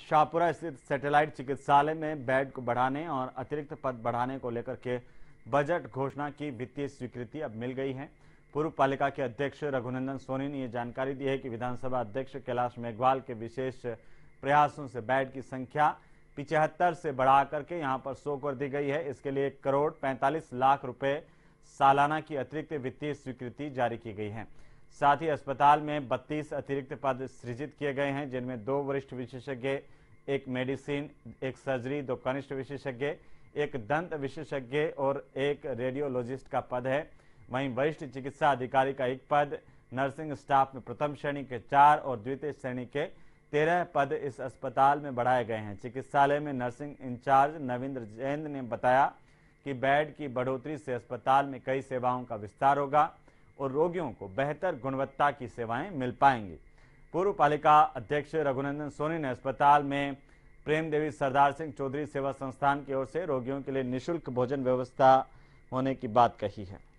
शाहपुरा स्थित सैटेलाइट चिकित्सालय में बेड को बढ़ाने और अतिरिक्त पद बढ़ाने को लेकर के बजट घोषणा की वित्तीय स्वीकृति अब मिल गई है पूर्व पालिका के अध्यक्ष रघुनंदन सोनी ने यह जानकारी दी है कि विधानसभा अध्यक्ष कैलाश मेघवाल के विशेष प्रयासों से बेड की संख्या पिचहत्तर से बढ़ा करके यहाँ पर सौ कर दी गई है इसके लिए एक करोड़ पैंतालीस लाख रुपये सालाना की अतिरिक्त वित्तीय स्वीकृति जारी की गई है साथ ही अस्पताल में 32 अतिरिक्त पद सृजित किए गए हैं जिनमें दो वरिष्ठ विशेषज्ञ एक मेडिसिन एक सर्जरी दो कनिष्ठ विशेषज्ञ एक दंत विशेषज्ञ और एक रेडियोलॉजिस्ट का पद है वहीं वरिष्ठ चिकित्सा अधिकारी का एक पद नर्सिंग स्टाफ में प्रथम श्रेणी के चार और द्वितीय श्रेणी के तेरह पद इस अस्पताल में बढ़ाए गए हैं चिकित्सालय में नर्सिंग इंचार्ज नविंद्र जैन ने बताया कि बेड की बढ़ोतरी से अस्पताल में कई सेवाओं का विस्तार होगा और रोगियों को बेहतर गुणवत्ता की सेवाएं मिल पाएंगी पूर्व पालिका अध्यक्ष रघुनंदन सोनी ने अस्पताल में प्रेम देवी सरदार सिंह चौधरी सेवा संस्थान की ओर से रोगियों के लिए निःशुल्क भोजन व्यवस्था होने की बात कही है